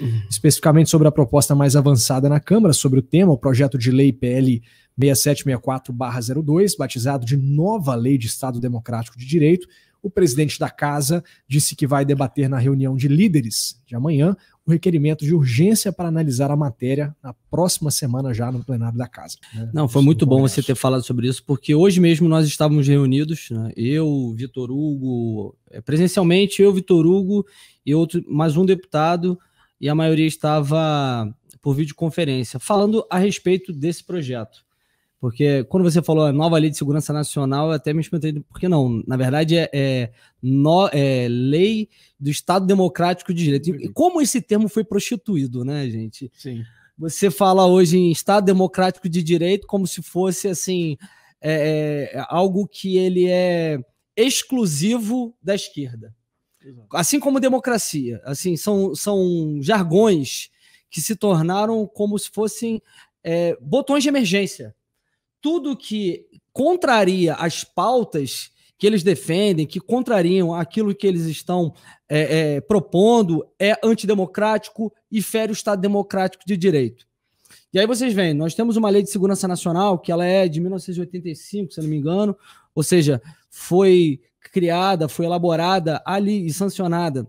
uhum. especificamente sobre a proposta mais avançada na Câmara sobre o tema, o projeto de lei PL 6764-02, batizado de Nova Lei de Estado Democrático de Direito. O presidente da Casa disse que vai debater na reunião de líderes de amanhã o requerimento de urgência para analisar a matéria na próxima semana já no plenário da casa. Né? Não, foi muito é bom você ter falado sobre isso, porque hoje mesmo nós estávamos reunidos, né? eu, Vitor Hugo, é, presencialmente eu, Vitor Hugo e outro, mais um deputado, e a maioria estava por videoconferência, falando a respeito desse projeto. Porque quando você falou ah, nova lei de segurança nacional, eu até me espantei, porque não? Na verdade, é, é, no, é, lei do Estado Democrático de Direito. E como esse termo foi prostituído, né, gente? Sim. Você fala hoje em Estado Democrático de Direito como se fosse assim é, é algo que ele é exclusivo da esquerda. Assim como democracia, assim são, são jargões que se tornaram como se fossem é, botões de emergência. Tudo que contraria as pautas que eles defendem, que contrariam aquilo que eles estão é, é, propondo, é antidemocrático e fere o Estado Democrático de Direito. E aí vocês veem, nós temos uma lei de segurança nacional que ela é de 1985, se não me engano, ou seja, foi criada, foi elaborada ali e sancionada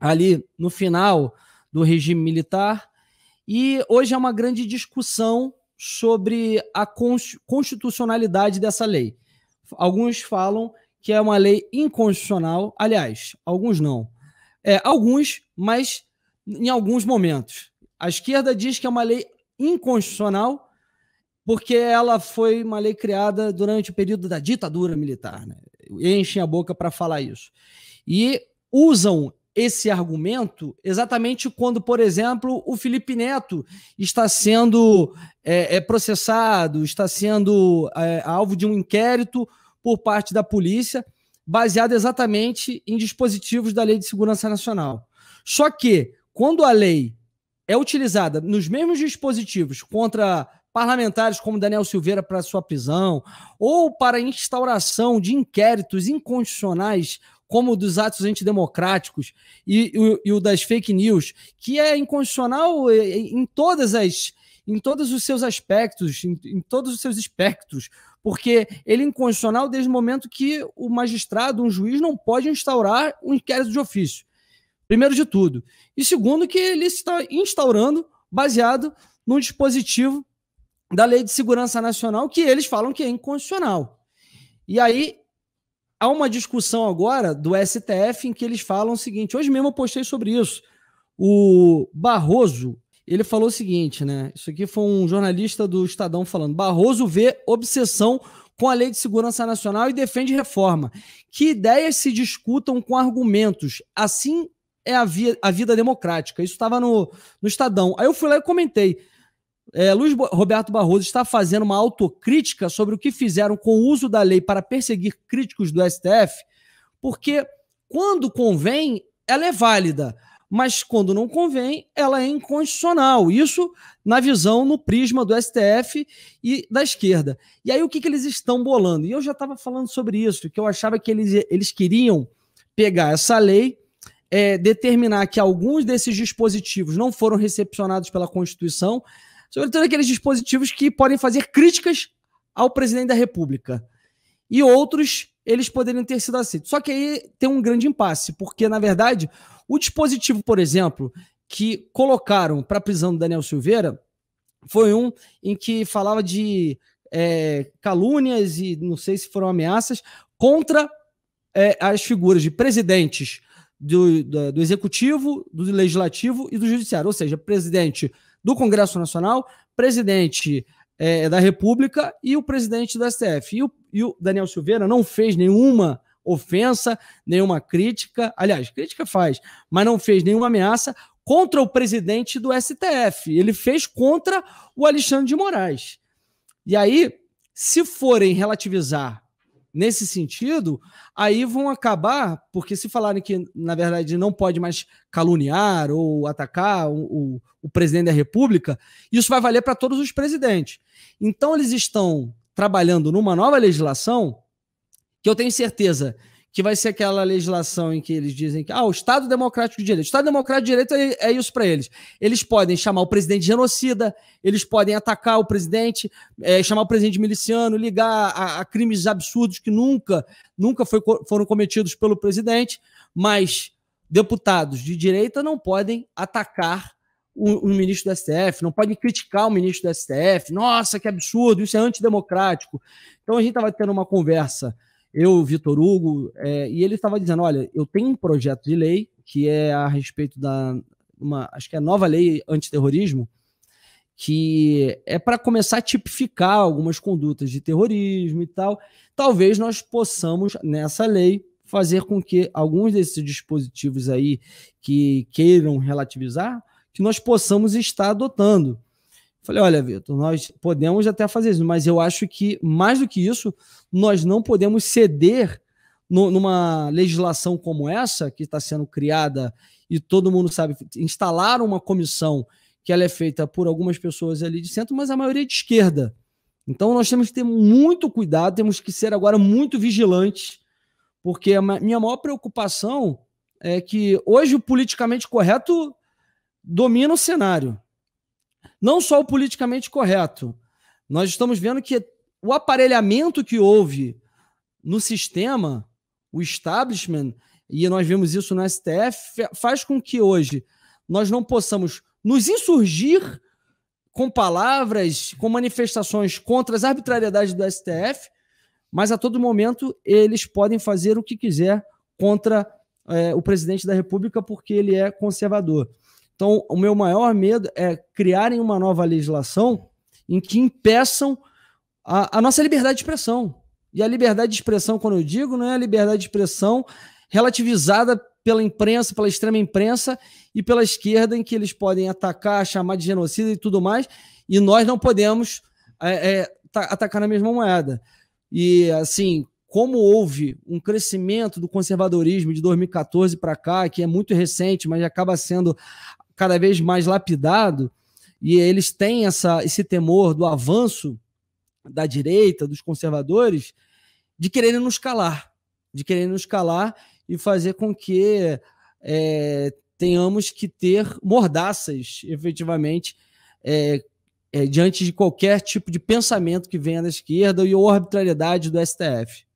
ali no final do regime militar. E hoje é uma grande discussão sobre a constitucionalidade dessa lei. Alguns falam que é uma lei inconstitucional, aliás, alguns não. É, alguns, mas em alguns momentos. A esquerda diz que é uma lei inconstitucional porque ela foi uma lei criada durante o período da ditadura militar. Né? enchem a boca para falar isso. E usam esse argumento exatamente quando, por exemplo, o Felipe Neto está sendo é, é, processado, está sendo é, alvo de um inquérito por parte da polícia, baseado exatamente em dispositivos da Lei de Segurança Nacional. Só que, quando a lei é utilizada nos mesmos dispositivos contra parlamentares como Daniel Silveira para sua prisão, ou para instauração de inquéritos inconstitucionais como o dos atos antidemocráticos e, e, e, o das fake news, que é inconstitucional é, é, em todas as em todos os seus aspectos, em, em todos os seus espectros, porque ele é inconstitucional desde o momento que o magistrado, um juiz, não pode instaurar um inquérito de ofício. Primeiro de tudo. E segundo, que ele está instaurando baseado no dispositivo da Lei de Segurança Nacional, que eles falam que é inconstitucional. E aí há uma discussão agora do STF em que eles falam o seguinte: hoje mesmo eu postei sobre isso. O Barroso, ele falou o seguinte, né? Isso aqui foi um jornalista do Estadão falando. Barroso vê obsessão com a Lei de Segurança Nacional e defende reforma. Que ideias se discutam com argumentos. Assim é a, via, a vida democrática. Isso estava no, no Estadão. Aí eu fui lá e comentei. É, Luiz Roberto Barroso está fazendo uma autocrítica sobre o que fizeram com o uso da lei para perseguir críticos do STF, porque quando convém, ela é válida, mas quando não convém, ela é inconstitucional. Isso na visão, no prisma do STF e da esquerda. E aí o que, que eles estão bolando? E eu já estava falando sobre isso, que eu achava que eles, eles queriam pegar essa lei. É, determinar que alguns desses dispositivos não foram recepcionados pela Constituição, sobretudo aqueles dispositivos que podem fazer críticas ao presidente da República. E outros, eles poderiam ter sido aceitos. Só que aí tem um grande impasse, porque, na verdade, o dispositivo, por exemplo, que colocaram para a prisão do Daniel Silveira foi um em que falava de é, calúnias e não sei se foram ameaças contra é, as figuras de presidentes do, do, do executivo, do legislativo e do judiciário, ou seja, presidente do Congresso Nacional, presidente é, da República e o presidente do STF. E o, e o Daniel Silveira não fez nenhuma ofensa, nenhuma crítica, aliás, crítica faz, mas não fez nenhuma ameaça contra o presidente do STF. Ele fez contra o Alexandre de Moraes. E aí, se forem relativizar nesse sentido, aí vão acabar, porque se falarem que, na verdade, não pode mais caluniar ou atacar o, o, o presidente da República, isso vai valer para todos os presidentes. Então, eles estão trabalhando numa nova legislação que eu tenho certeza que vai ser aquela legislação em que eles dizem que ah, o Estado Democrático de Direito. O Estado Democrático de Direito é, é isso para eles. Eles podem chamar o presidente de genocida, eles podem atacar o presidente, é, chamar o presidente de miliciano, ligar a, a, crimes absurdos que nunca, nunca foi, foram cometidos pelo presidente, mas deputados de direita não podem atacar o, o, ministro do STF, não podem criticar o ministro do STF. Nossa, que absurdo, isso é antidemocrático. Então a gente estava tendo uma conversa eu, Vitor Hugo, é, e ele estava dizendo: olha, eu tenho um projeto de lei que é a respeito da uma, acho que é a nova lei antiterrorismo, que é para começar a tipificar algumas condutas de terrorismo e tal. Talvez nós possamos, nessa lei, fazer com que alguns desses dispositivos aí que queiram relativizar, que nós possamos estar adotando. Falei, olha, Vitor, nós podemos até fazer isso, mas eu acho que, mais do que isso, nós não podemos ceder no, numa legislação como essa, que está sendo criada e todo mundo sabe, instalar uma comissão que ela é feita por algumas pessoas ali de centro, mas a maioria é de esquerda. Então nós temos que ter muito cuidado, temos que ser agora muito vigilantes, porque a minha maior preocupação é que hoje o politicamente correto domina o cenário. Não só o politicamente correto. Nós estamos vendo que o aparelhamento que houve no sistema, o establishment, e nós vemos isso no STF, faz com que hoje nós não possamos nos insurgir com palavras, com manifestações contra as arbitrariedades do STF, mas a todo momento eles podem fazer o que quiser contra é, o presidente da República porque ele é conservador. Então, o meu maior medo é criarem uma nova legislação em que impeçam a, a nossa liberdade de expressão. E a liberdade de expressão, quando eu digo, não é a liberdade de expressão relativizada pela imprensa, pela extrema imprensa e pela esquerda, em que eles podem atacar, chamar de genocida e tudo mais, e nós não podemos é, é, atacar na mesma moeda. E, assim, como houve um crescimento do conservadorismo de 2014 para cá, que é muito recente, mas acaba sendo cada vez mais lapidado e eles têm essa, esse temor do avanço da direita, dos conservadores, de quererem nos calar, de quererem nos calar e fazer com que é, tenhamos que ter mordaças, efetivamente, é, é, diante de qualquer tipo de pensamento que venha da esquerda e ou arbitrariedade do STF.